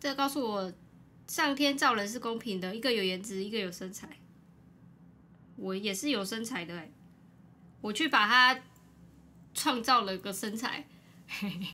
这告诉我，上天造人是公平的，一个有颜值，一个有身材。我也是有身材的哎，我去把它创造了个身材。